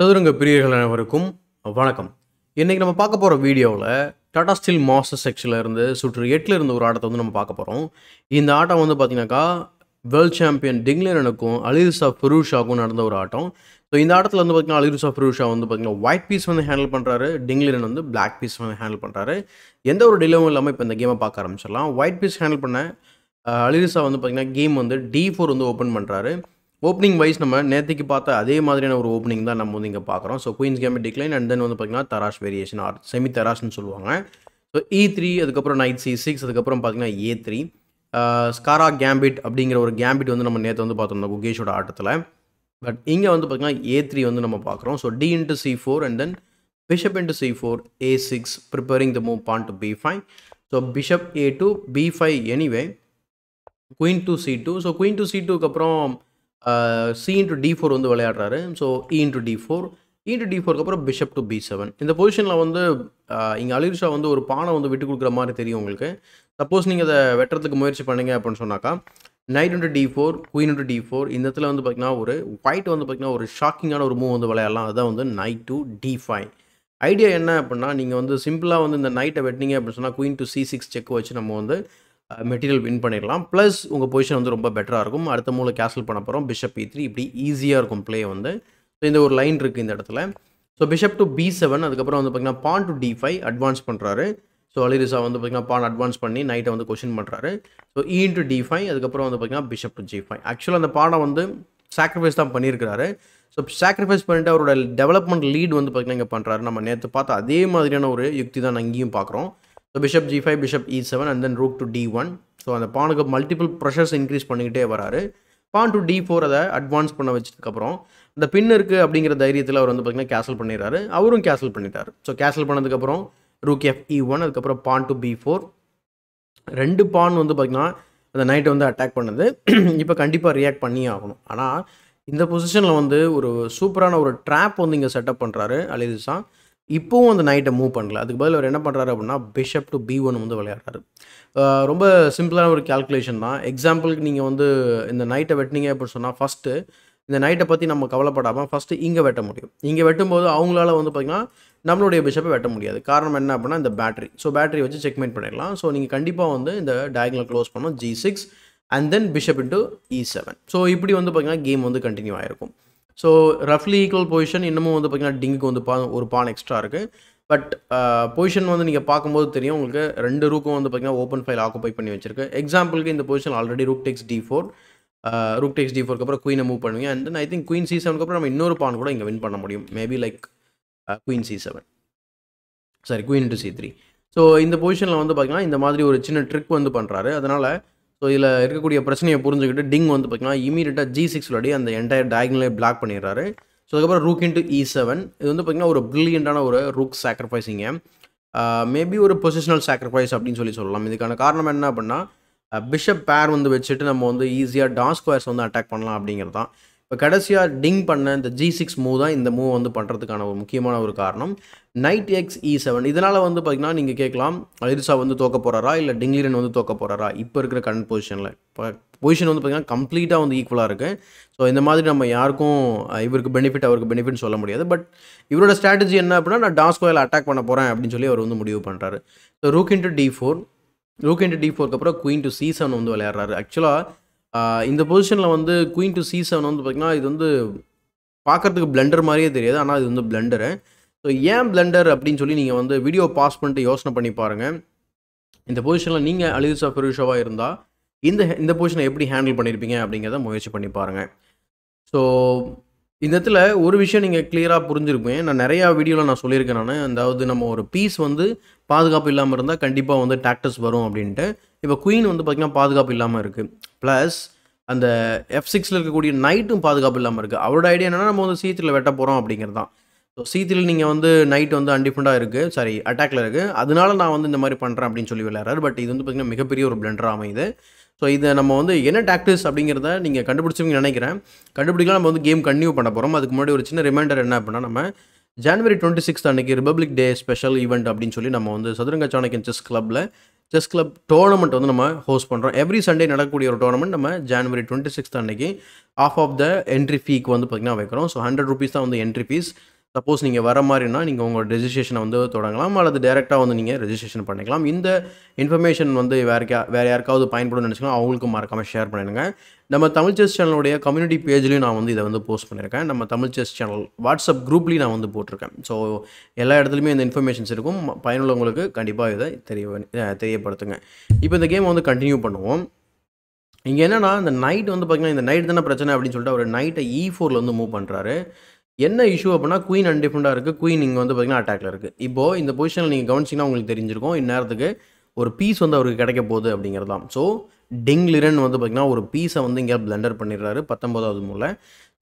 சதுரங்க பிரியர்கள் அனைவருக்கும் வணக்கம் இன்றைக்கி நம்ம பார்க்க போகிற வீடியோவில் டாடா ஸ்டீல் மாஸ்டர் செக்ஷனில் இருந்து சுற்று எட்டில் இருந்து ஒரு ஆட்டத்தை வந்து நம்ம பார்க்க போகிறோம் இந்த ஆட்டம் வந்து பார்த்தீங்கன்னாக்கா வேர்ல்ட் சாம்பியன் டிங்லனுக்கும் அலிர்சா ஃபுரூஷாவுக்கும் நடந்த ஒரு ஆட்டம் ஸோ இந்த ஆட்டத்தில் வந்து பார்த்திங்கன்னா அலிர்சா ஃபுரூஷா வந்து பார்த்திங்கன்னா ஒயிட் பீஸ் வந்து ஹேண்டில் பண்ணுறாரு டிங்லன் வந்து பிளாக் பீஸ் வந்து ஹேண்டில் பண்ணுறாரு எந்த ஒரு டிலேவும் இல்லாமல் இப்போ இந்த கேமை பார்க்க ஆரம்பிச்சிடலாம் ஒயிட் பீஸ் ஹேண்டில் பண்ண அலிர்சா வந்து பார்த்திங்கன்னா கேம் வந்து டி ஃபோர் வந்து ஓப்பன் பண்ணுறாரு ஓப்பனிங் வைஸ் நம்ம நேற்றுக்கு பார்த்த அதே மாதிரியான ஒரு ஓப்பனிங் தான் நம்ம வந்து இங்கே பார்க்குறோம் so queen's game decline and then வந்து பார்த்திங்கன்னா தராஷ் வேரியேஷன் ஆர் செமி தராஷ்னு சொல்லுவாங்க ஸோ இ த்ரீ அதுக்கப்புறம் நைட் சி சிக்ஸ் அதுக்கப்புறம் பார்த்திங்கன்னா ஏ த்ரீ ஸ்காரா கேம்பிட் அப்படிங்கிற ஒரு கேம்பிட் வந்து நம்ம நேற்று வந்து பார்த்தோம் குகேஷோட ஆட்டத்தில் பட் இங்கே வந்து பார்த்திங்கன்னா ஏ த்ரீ வந்து நம்ம பார்க்குறோம் so D into C four and then bishop into C four A six preparing the move pawn to B five so bishop A two B five anyway queen to C two so queen to C டூக்கு அப்புறம் C into D four வந்து விளையாடுறாரு so இ into D four into D ஃபோருக்கு அப்புறம் bishop to b seven இந்த பொசிஷனில் வந்து இங்கே அலிர்ஷா வந்து ஒரு பானை வந்து விட்டு கொடுக்குற மாதிரி தெரியும் உங்களுக்கு சப்போஸ் நீங்கள் அதை வெட்டுறதுக்கு முயற்சி பண்ணுங்க அப்படின்னு சொன்னாக்கா knight into D four queen into D four இந்த இடத்துல வந்து பார்த்தீங்கன்னா ஒரு ஒயிட் வந்து பார்த்திங்கன்னா ஒரு ஷாக்கிங்கான ஒரு மூவ் வந்து விளையாடலாம் அதுதான் வந்து knight to D five idea என்ன அப்படின்னா நீங்கள் வந்து சிம்பிளாக வந்து இந்த நைட்டை வெட்டினீங்க அப்படின்னு சொன்னால் queen to c six check வச்சு நம்ம வந்து மெட்டீரியல் வின் பண்ணிடலாம் ப்ளஸ் உங்கள் பொசிஷன் வந்து ரொம்ப பெட்டராக இருக்கும் அடுத்த மூல கேசல் பண்ண போகிறோம் பிஷப் பி த்ரீ இப்படி ஈஸியாக இருக்கும் ப்ளே வந்து ஸோ இந்த ஒரு லைன் இருக்குது இந்த இடத்துல so bishop to b seven அதுக்கப்புறம் வந்து பார்த்திங்கன்னா pawn to D five advance பண்ணுறாரு ஸோ அலிரிசா வந்து பார்த்திங்கன்னா பான் அட்வான்ஸ் பண்ணி நைட்டை வந்து கொஷின் பண்ணுறாரு ஸோ இ இன்ட்டு டி ஃபைவ் அதுக்கப்புறம் வந்து பார்த்திங்கன்னா பிஷப் டு ஜி ஃபைவ் ஆக்சுவலாக அந்த பானை வந்து சாக்ரிஃபைஸ் தான் பண்ணியிருக்கிறாரு ஸோ சாக்ரிஃபைஸ் பண்ணிட்டு அவரோட டெவலப்மெண்ட் லீட் வந்து பார்த்திங்கன்னா இங்கே பண்ணுறாரு நம்ம நேற்று பார்த்தா அதே மாதிரியான ஒரு யுக்தி தான் அங்கேயும் பார்க்குறோம் so bishop g five bishop e seven and then rook to d one so அந்த பானுக்கு மல்டிபிள் ப்ரெஷர்ஸ் இன்க்ரீஸ் பண்ணிக்கிட்டே வராரு பான் டு டி ஃபோர் அதை அட்வான்ஸ் பண்ண வச்சதுக்கப்புறம் இந்த பின் இருக்குது அப்படிங்கிற தைரியத்தில் அவர் வந்து பார்த்திங்கன்னா கேன்சல் பண்ணிடுறாரு அவரும் கேன்சல் பண்ணிட்டார் ஸோ கேன்சல் பண்ணதுக்கப்புறம் ரூக் எஃப் இ ஒன் அதுக்கப்புறம் பான் டு பி ஃபோர் ரெண்டு பான் வந்து பார்த்திங்கன்னா அந்த நைட்டை வந்து அட்டாக் பண்ணது இப்போ கண்டிப்பாக ரியாக்ட் பண்ணி ஆகணும் ஆனால் இந்த பொசிஷனில் வந்து ஒரு சூப்பரான ஒரு ட்ராப் வந்து இங்கே செட்டப் பண்ணுறாரு அலிதுசான் இப்போவும் அந்த நைட்டை மூவ் பண்ணல அதுக்கு பதில் அவர் என்ன பண்ணுறாரு அப்படின்னா பிஷப் டு பி ஒன் வந்து விளையாடுறாரு ரொம்ப சிம்பிளான ஒரு கேல்குலேஷன் தான் எக்ஸாம்பிளுக்கு நீங்கள் வந்து இந்த நைட்டை வெட்டினீங்க அப்படின்னு சொன்னால் ஃபஸ்ட்டு இந்த நைட்டை பற்றி நம்ம கவலைப்படாமல் ஃபஸ்ட்டு இங்கே வெட்ட முடியும் இங்கே வெட்டும்போது அவங்களால வந்து பார்த்திங்கன்னா நம்மளுடைய பிஷப்பை வெட்ட முடியாது காரணம் என்ன அப்படின்னா இந்த பேட்டரி ஸோ பேட்டரி வச்சு செக்மெண்ட் பண்ணிடலாம் ஸோ நீங்கள் கண்டிப்பாக வந்து இந்த டயக்னல் க்ளோஸ் பண்ணோம் g six and then bishop into e seven so இப்படி வந்து பார்த்திங்கன்னா கேம் வந்து கண்டினியூ ஆகிருக்கும் ஸோ ரஃப்லி ஈக்குவல் பொசிஷன் இன்னமும் வந்து பார்த்திங்கன்னா டிங்குக்கு வந்து பா ஒரு பான் எக்ஸ்ட்ரா இருக்குது பட் பொசிஷன் வந்து நீங்கள் பார்க்கும்போது தெரியும் உங்களுக்கு ரெண்டு ரூக்கும் வந்து பார்த்திங்கன்னா ஓப்பன் ஃபைல் ஆக்குப்பை பண்ணி வச்சிருக்கு எக்ஸாம்பிளுக்கு இந்த position already rook takes d four rook takes d ஃபோருக்கு அப்புறம் குயினை மூவ் பண்ணுவீங்க and then I think queen c செவனுக்கு அப்புறம் நம்ம இன்னொரு பான் கூட இங்கே வின் பண்ண முடியும் maybe like queen c seven sorry queen to c three so இந்த பொசிஷனில் வந்து பார்த்திங்கன்னா இந்த மாதிரி ஒரு சின்ன ட்ரிக் வந்து பண்ணுறாரு அதனால் ஸோ இதில் இருக்கக்கூடிய பிரச்சனையை புரிஞ்சுக்கிட்டு டிங் வந்து பார்த்திங்கன்னா இமீடியட்டாக ஜி சிக்ஸ் விளையாடி அந்த என்டையர் டயக்னலே பிளாக் பண்ணிடுறாரு ஸோ அதுக்கப்புறம் ரூக் இன்ட்டு இ செவன் இது வந்து பார்த்திங்கன்னா ஒரு ப்ரில்லியண்ட்டான ஒரு ரூக் சாக்ரிஃபைஸிங்க மேபி ஒரு பொசிஷனல் சாக்ரிஃபைஸ் அப்படின்னு சொல்லி சொல்லலாம் இதுக்கான காரணம் என்ன அப்படின்னா பிஷப் பேர் வந்து வச்சுட்டு நம்ம வந்து ஈஸியாக டான்ஸ் ஸ்கொயர்ஸ் வந்து அட்டாக் பண்ணலாம் அப்படிங்கிறது தான் இப்போ கடைசியாக டிங் பண்ண இந்த ஜி சிக்ஸ் மூவ் தான் இந்த மூவ் வந்து பண்ணுறதுக்கான ஒரு முக்கியமான ஒரு காரணம் நைட் எக்ஸ் இ செவன் இதனால் வந்து பார்த்திங்கன்னா நீங்கள் கேட்கலாம் அலிர்ஷா வந்து தோக்க போகிறாரா இல்லை டிங்லிரன் வந்து தோக்க போகிறாரா இப்போ இருக்கிற கரண்ட் பொசிஷனில் இப்போ பொசிஷன் வந்து பார்த்திங்கன்னா கம்ப்ளீட்டாக வந்து ஈக்குவலாக இருக்குது ஸோ இந்த மாதிரி நம்ம யாருக்கும் இவருக்கு பெனிஃபிட் அவருக்கு பெனிஃபிட் சொல்ல முடியாது பட் இவரோட ஸ்ட்ராட்டஜி என்ன அப்படின்னா நான் டாஸ் கோயில் அட்டாக் பண்ண போகிறேன் அப்படின்னு சொல்லி அவர் வந்து முடிவு பண்ணுறாரு so rook into D four rook into D ஃபோருக்கு அப்புறம் குயின் டு சி செவன் வந்து விளையாடுறாரு ஆக்சுவலாக இந்த பொசிஷனில் வந்து குயின் டு சி செவன் வந்து பார்த்திங்கன்னா இது வந்து பார்க்குறதுக்கு பிளண்டர் மாதிரியே தெரியாது ஆனால் இது வந்து பிளண்டரு ஸோ ஏன் பிளண்டர் அப்படின்னு சொல்லி நீங்கள் வந்து வீடியோ பாஸ் பண்ணிட்டு யோசனை பண்ணி பாருங்கள் இந்த பொசிஷனில் நீங்கள் அலிசா ஃபெருஷோவாக இருந்தால் இந்த இந்த பொசிஷனை எப்படி ஹேண்டில் பண்ணியிருப்பீங்க அப்படிங்கிறத முயற்சி பண்ணி பாருங்கள் ஸோ இந்த இடத்துல ஒரு விஷயம் நீங்கள் கிளியராக புரிஞ்சிருப்பேன் நான் நிறையா வீடியோவில் நான் சொல்லியிருக்கேன் நான் அதாவது நம்ம ஒரு பீஸ் வந்து பாதுகாப்பு இல்லாமல் இருந்தால் கண்டிப்பாக வந்து டாக்டர்ஸ் வரும் அப்படின்ட்டு இப்போ குயின் வந்து பார்த்திங்கன்னா பாதுகாப்பு இல்லாமல் இருக்குது ப்ளஸ் அந்த எஃப் சிக்ஸில் இருக்கக்கூடிய நைட்டும் பாதுகாப்பு இல்லாமல் இருக்குது அவரோட ஐடியா என்னென்னா நம்ம வந்து சீத்தில் வெட்ட போகிறோம் அப்படிங்கிறது தான் ஸோ சீத்தில் நீங்கள் வந்து நைட் வந்து அன்டிஃபெண்டாக இருக்குது சாரி அட்டாக்ல இருக்குது அதனால நான் வந்து இந்த மாதிரி பண்ணுறேன் அப்படின்னு சொல்லி விளையாடுறாரு பட் இது வந்து பார்த்திங்கன்னா மிகப்பெரிய ஒரு பிளண்டர் அமையுது ஸோ இதை நம்ம வந்து என்ன டாக்டிஸ் அப்படிங்கிறத நீங்கள் கண்டுபிடிச்சவங்க நினைக்கிறேன் கண்டுபிடிக்கலாம் நம்ம வந்து கேம் கண்டினியூ பண்ண போகிறோம் அதுக்கு முன்னாடி ஒரு சின்ன ரிமைண்டர் என்ன அப்படின்னா நம்ம ஜான்வரி டுவெண்ட்டி சிக்ஸ்த் அன்றைக்கி ரிபப்ளிக் டே ஸ்பெஷல் ஈவெண்ட் அப்படின்னு சொல்லி நம்ம வந்து Sathuranga Chanakyan chess club chess club tournament வந்து நம்ம ஹோஸ்ட் பண்ணுறோம் எவ்ரி சண்டே நடக்கக்கூடிய ஒரு டோர்னமெண்ட் நம்ம ஜான்வரி டுவெண்ட்டி சிக்ஸ்த் அன்னைக்கு ஆஃப் ஆஃப் த என்ட்ரி ஃபீக்கு வந்து பார்த்திங்கன்னா வைக்கிறோம் ஸோ ஹண்ட்ரட் ருபீஸ் தான் வந்து என்ட்ரி ஃபீஸ் சப்போஸ் நீங்கள் வர மாதிரினா நீங்கள் உங்கள் ரெஜிஸ்ட்ரேஷனை வந்து தொடங்கலாம் அல்லது டேரெக்டாக வந்து நீங்கள் ரெஜிஸ்ட்ரேஷன் பண்ணிக்கலாம் இந்த இன்ஃபர்மேஷன் வந்து வேறு வேறு யாருக்காவது பயன்படும் நினச்சிக்கலாம் அவங்களுக்கும் மறக்காமல் ஷேர் பண்ணிடுங்க நம்ம தமிழ் செஸ் சேனலுடைய கம்யூனிட்டி பேஜ்லேயும் நான் வந்து இதை வந்து போஸ்ட் பண்ணியிருக்கேன் நம்ம தமிழ் செஸ் சேனல் வாட்ஸ்அப் குரூப்லேயும் நான் வந்து போட்டிருக்கேன் ஸோ எல்லா இடத்துலையுமே இந்த இன்ஃபர்மேஷன்ஸ் இருக்கும் பயனுள்ளவங்களுக்கு கண்டிப்பாக இதை தெரிய தெரியப்படுத்துங்க இப்போ இந்த கேம் வந்து கண்டினியூ பண்ணுவோம் இங்கே என்னென்னா இந்த நைட் வந்து பார்த்திங்கன்னா இந்த நைட் தானே பிரச்சனை அப்படின்னு சொல்லிட்டு அவர் நைட்டை இ ஃபோரில் வந்து மூவ் பண்ணுறாரு என்ன இஷ்யூ அப்படின்னா குயின் அன்டிஃபண்டாக இருக்குது குயின் இங்கே வந்து பார்த்திங்கன்னா அட்டாக்ல இருக்குது இப்போது இந்த பொசிஷனில் நீங்கள் கவனிச்சிங்கன்னா உங்களுக்கு தெரிஞ்சிருக்கும் இந்நேரத்துக்கு ஒரு பீஸ் வந்து அவருக்கு கிடைக்க போகுது அப்படிங்கிறது தான் ஸோ டிங் லிரன் வந்து பார்த்திங்கன்னா ஒரு பீஸை வந்து இங்கே பிளண்டர் பண்ணிடுறாரு பத்தொம்போதாவது மூல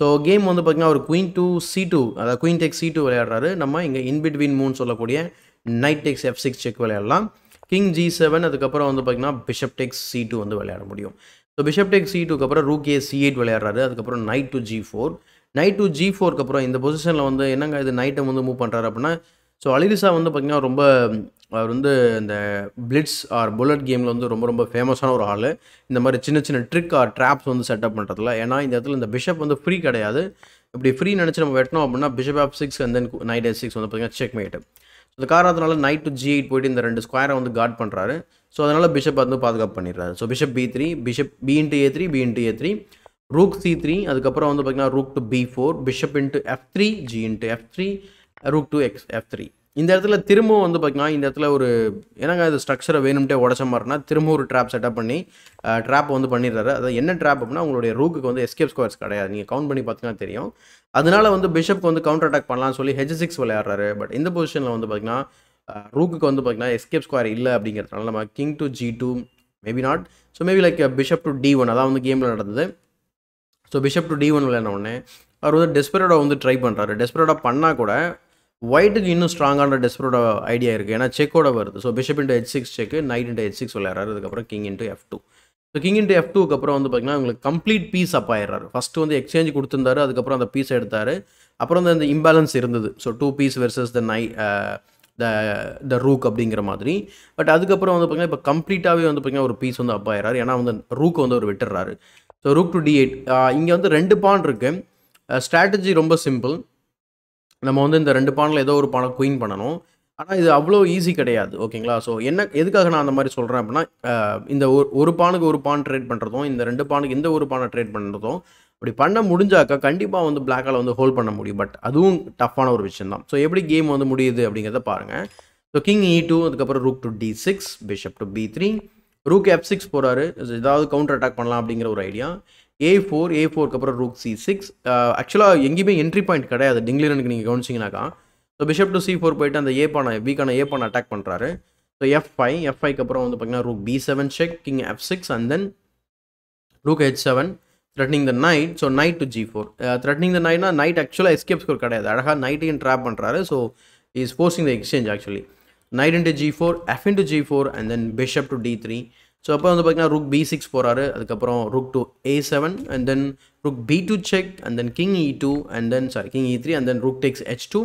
ஸோ கேம் வந்து பார்த்திங்கன்னா ஒரு குயின் டூ சி டூ அதாவது குயின் டெக் சி டூ விளையாடுறாரு நம்ம இங்கே இன்பிட்வீன் மூணு சொல்லக்கூடிய knight takes f six check விளையாடலாம் கிங் ஜி செவன் அதுக்கப்புறம் வந்து பார்த்திங்கன்னா பிஷப் டெக்ஸ் சி டூ வந்து விளையாட முடியும் ஸோ பிஷப் டெக் சி டூக்கு அப்புறம் ரூகே சி எயிட் விளையாடுறாரு அதுக்கப்புறம் knight to g four knight to g ஃபோருக்கு அப்புறம் இந்த பொசிஷனில் வந்து என்னங்க இது நைட்டை வந்து மூவ் பண்ணுறாரு அப்படின்னா ஸோ அலிரிசா வந்து பார்த்திங்கன்னா ரொம்ப அவர் வந்து இந்த பிளிட்ஸ் ஆர் புல்லட் கேமில் வந்து ரொம்ப ரொம்ப ஃபேமஸான ஒரு ஆள் இந்த மாதிரி சின்ன சின்ன ட்ரிக் ஆர் ட்ராப்ஸ் வந்து செட்டப் பண்ணுறதுல ஏன்னா இந்த இடத்துல இந்த பிஷப் வந்து ஃப்ரீ கிடையாது இப்படி ஃப்ரீ நினச்சி நம்ம வெட்டணும் அப்படின்னா bishop f six and then knight s six வந்து பார்த்திங்கன்னா செக் மேட்டு இந்த காரணத்தினால நைட் டு ஜி எயிட் போயிட்டு இந்த ரெண்டு ஸ்கொயரை வந்து கார்ட் பண்ணுறாரு ஸோ அதனால் பிஷப் வந்து பாதுகாப்பு பண்ணிடுறாரு so bishop b three bishop b into a three b into a three rook c three அதுக்கப்புறம் வந்து பார்த்தீங்கன்னா rook to b four bishop into f three g into f three rook to x f three இந்த இடத்துல திரும்பவும் வந்து பார்த்திங்கன்னா இந்த இடத்துல ஒரு என்னங்க இது ஸ்ட்ரக்சரை வேணும்ட்டே உடச்ச மாதிரினா திரும்ப ஒரு ட்ராப் செட்டப் பண்ணி ட்ராப் வந்து பண்ணிடுறாரு அதாவது என்ன ட்ராப் அப்படின்னா உங்களுடைய ரூக்கு வந்து எஸ்கேப் ஸ்கொயர்ஸ் கிடையாது நீங்கள் கவுண்ட் பண்ணி பார்த்தீங்கன்னா தெரியும் அதனால வந்து பிஷப்க்கு வந்து கவுண்டர் அட்டாக் பண்ணலாம்னு சொல்லி ஹெச் சிக்ஸ் விளையாடுறாரு பட் இந்த பொசிஷனில் வந்து பார்த்திங்கன்னா ரூக்கு வந்து பார்த்திங்கன்னா எஸ்கேப் ஸ்கொயர் இல்லை அப்படிங்கிறதுனால நம்ம king to g two maybe not so maybe like bishop to d one அதான் வந்து கேமில் நடந்தது so bishop to d one விளையாட உடனே அவர் வந்து டெஸ்பரோட வந்து ட்ரை பண்ணுறாரு டெஸ்பரோட பண்ணால் கூட ஒயிட்டுக்கு இன்னும் ஸ்ட்ராங்கான டெஸ்பரோட ஐடியா இருக்குது ஏன்னா செக்கோட வருது so bishop into h six check knight into h six விளையாடுறாரு அதுக்கப்புறம் king into f two so king into f டூக்கு அப்புறம் வந்து பார்த்திங்கன்னா உங்களுக்கு கம்ப்ளீட் பீஸ் அப் ஆயிடுறாரு ஃபஸ்ட்டு வந்து எக்ஸ்சேஞ்ச் கொடுத்துருந்தாரு அதுக்கப்புறம் அந்த பீஸ் எடுத்தார் அப்புறம் வந்து அந்த இம்பேலன்ஸ் இருந்தது so two piece versus the நை த த ரூக் அப்படிங்கிற மாதிரி பட் அதுக்கப்புறம் வந்து பார்த்திங்கன்னா இப்போ கம்ப்ளீட்டாகவே வந்து பார்த்திங்கன்னா ஒரு பீஸ் வந்து அப் ஆயிடுறாரு ஏன்னா வந்து ரூக் வந்து அவர் விட்டுறாரு so rook to d eight இங்கே வந்து ரெண்டு பான் இருக்குது ஸ்ட்ராட்டஜி ரொம்ப சிம்பிள் நம்ம வந்து இந்த ரெண்டு பானில் ஏதோ ஒரு பானை குயின் பண்ணணும் ஆனால் இது அவ்வளோ ஈஸி கிடையாது ஓகேங்களா ஸோ என்ன எதுக்காக நான் அந்த மாதிரி சொல்கிறேன் அப்படின்னா இந்த ஒரு ஒரு பானுக்கு ஒரு பான் ட்ரேட் பண்ணுறதும் இந்த ரெண்டு பானுக்கு இந்த ஒரு பானை ட்ரேட் பண்ணுறதும் அப்படி பண்ண முடிஞ்சாக்கா கண்டிப்பாக வந்து பிளாக்கால் வந்து ஹோல்ட் பண்ண முடியும் பட் அதுவும் டஃப்பான ஒரு விஷயம் தான் ஸோ எப்படி கேம் வந்து முடியுது அப்படிங்கிறத பாருங்கள் so king e e two அதுக்கப்புறம் rook to d six bishop to b three rook f six போகிறாரு ஏதாவது கவுண்டர் அட்டாக் பண்ணலாம் அப்படிங்கிற ஒரு ஐடியா ஏ ஃபோர் ஏ ஃபோருக்கு அப்புறம் ரூக் சி சிக்ஸ் ஆக்சுவலாக எங்கேயுமே என்ட்ரி பாயிண்ட் கிடையாது டிங்லிரனுக்கு நீங்கள் கவனிச்சிங்கனாக்கா so bishop to c four போயிட்டு அந்த ஏ பானை வீக்கான ஏ பான அட்டாக் பண்ணுறாரு ஸோ எஃப் ஃபைவ் எஃப் ஃபைவ்க்கு அப்புறம் வந்து பார்த்தீங்கன்னா rook b seven check king f six and then rook h seven threatening the knight so knight to g four threatening the நைட்னா நைட் ஆக்சுவலாக எஸ்கேப் ஸ்கோர் கிடையாது அழகாக நைட்டையும் ட்ராப் பண்ணுறாரு so is forcing the exchange actually g four f into g four and then bishop to d three so அப்போ வந்து பார்த்தீங்கன்னா rook b six போகிறாரு அதுக்கப்புறம் rook to a seven and then ருக் B two check and then king e two and then sorry king e three and then rook takes h two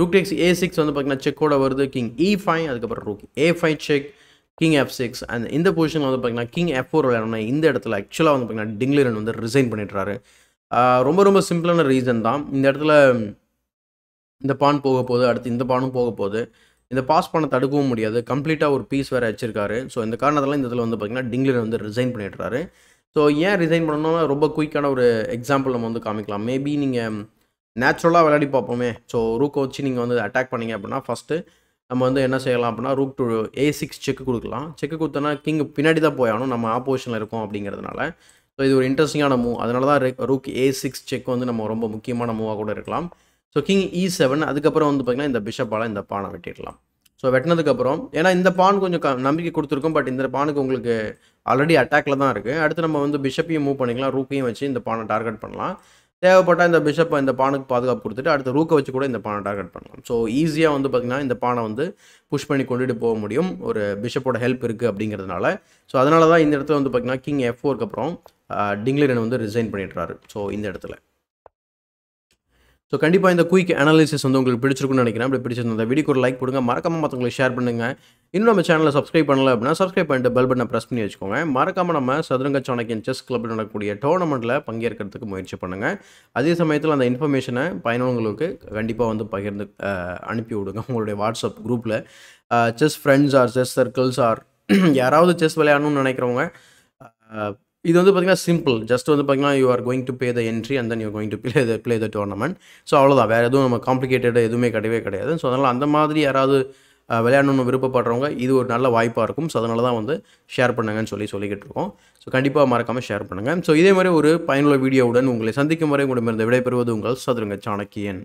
rook takes a six வந்து பார்த்தீங்கன்னா செக்கோட வருது king e five அதுக்கப்புறம் rook a five check king f six and இந்த பொசிஷனில் வந்து பார்த்தீங்கன்னா king F four விளையாடணும் இந்த இடத்துல ஆக்சுவலாக வந்து பார்த்தீங்கன்னா டிங்லிரன் வந்து ரிசைன் பண்ணிடுறாரு ரொம்ப ரொம்ப சிம்பிளான ரீசன் தான் இந்த இடத்துல இந்த பான் போக போகுது அடுத்து இந்த பானும் போக போகுது இதை பாஸ் பண்ண தடுக்கவும் முடியாது கம்ப்ளீட்டாக ஒரு பீஸ் வேறு வச்சிருக்காரு ஸோ இந்த காரணத்தெல்லாம் இந்த இதில் வந்து பார்த்திங்கன்னா டிங்லர் வந்து ரிசைன் பண்ணிடுறாரு ஸோ ஏன் ரிசைன் பண்ணணும்னா ரொம்ப குயிக்கான ஒரு எக்ஸாம்பிள் நம்ம வந்து காமிக்கலாம் மேபி நீங்கள் நேச்சுரலாக விளையாடி பார்ப்போமே ஸோ ரூக்கை வச்சு நீங்கள் வந்து அட்டாக் பண்ணிங்க அப்படின்னா ஃபஸ்ட்டு நம்ம வந்து என்ன செய்யலாம் அப்படின்னா rook to a six check கொடுக்கலாம் செக்கு கொடுத்தோன்னா கிங் பின்னாடி தான் போயாகணும் நம்ம ஆப்போசிஷனில் இருக்கோம் அப்படிங்கிறதுனால ஸோ இது ஒரு இன்ட்ரெஸ்டிங்கான மூவ் அதனால தான் ரூக் ஏ சிக்ஸ் செக் வந்து நம்ம ரொம்ப முக்கியமான மூவாக கூட இருக்கலாம் ஸோ கிங் இ செவன் அதுக்கப்புறம் வந்து பார்த்திங்கன்னா இந்த பிஷப்பால் இந்த பானை வெட்டிடலாம் ஸோ வெட்டினதுக்கப்புறம் ஏன்னா இந்த பான் கொஞ்சம் க நம்பிக்கை கொடுத்துருக்கோம் பட் இந்த பானுக்கு உங்களுக்கு ஆல்ரெடி அட்டாக்கில் தான் இருக்குது அடுத்து நம்ம வந்து பிஷப்பையும் மூவ் பண்ணிக்கலாம் ரூக்கையும் வச்சு இந்த பானை டார்கெட் பண்ணலாம் தேவைப்பட்டால் இந்த பிஷப்பை இந்த பானுக்கு பாதுகாப்பு கொடுத்துட்டு அடுத்த ரூக்கை வச்சு கூட இந்த பானை டார்கெட் பண்ணலாம் ஸோ ஈஸியாக வந்து பார்த்திங்கன்னா இந்த பானை வந்து புஷ் பண்ணி கொண்டுட்டு போக முடியும் ஒரு பிஷப்போட ஹெல்ப் இருக்குது அப்படிங்கிறதுனால ஸோ அதனால தான் இந்த இடத்துல வந்து பார்த்திங்கன்னா கிங் எஃப் ஃபோருக்கு அப்புறம் டிங்லரன் வந்து ரிசைன் பண்ணிடுறாரு ஸோ இந்த இடத்துல ஸோ கண்டிப்பாக இந்த குயிக் அனாலிசிஸ் வந்து உங்களுக்கு பிடிச்சிருக்குன்னு நினைக்கிறேன் அப்படி பிடிச்சிருந்த அந்த வீடியோக்கு ஒரு லைக் கொடுங்க மறக்காம மற்றவங்களை ஷேர் பண்ணுங்க இன்னும் நம்ம சேனலில் சப்ஸ்கிரைப் பண்ணல அப்படின்னா சப்ஸ்கிரைப் பண்ணிட்டு பெல் பட்டனை ப்ரெஸ் பண்ணி வச்சுக்கோங்க மறக்காம நம்ம சதுரங்க சாணக்கியன் செஸ் கிளப்பில் நடக்கக்கூடிய டோர்னமெண்ட்டில் பங்கேற்கிறதுக்கு முயற்சி பண்ணுங்கள் அதே சமயத்தில் அந்த இன்ஃபர்மேஷனை பயனவங்களுக்கு கண்டிப்பாக வந்து பகிர்ந்து அனுப்பி விடுங்க உங்களுடைய வாட்ஸ்அப் குரூப்பில் chess friends or chess circles or யாராவது செஸ் விளையாடணும்னு நினைக்கிறவங்க இது வந்து பார்த்தீங்கன்னா சிம்பிள் ஜஸ்ட் வந்து பார்த்திங்கன்னா you are going to pay the entry and then you going to play the play the tournament so அவ்வளோதான் வேறு எதுவும் நம்ம காம்ப்ளிகேட்டட் எதுவுமே கிடையவே கிடையாது ஸோ அதனால் அந்த மாதிரி யாராவது விளையாடணும்னு விருப்பப்படுறவங்க இது ஒரு நல்ல வாய்ப்பாக இருக்கும் ஸோ அதனால தான் வந்து ஷேர் பண்ணுங்கன்னு சொல்லி சொல்லிக்கிட்டு இருக்கோம் ஸோ கண்டிப்பாக மறக்காமல் ஷேர் பண்ணுங்கள் ஸோ இதே மாதிரி ஒரு பயனுள்ள வீடியோவுடன் உங்களை சந்திக்கும் வரை உங்களுடைய விடைபெறுவது உங்கள் சதுரங்க சாணக்கியன்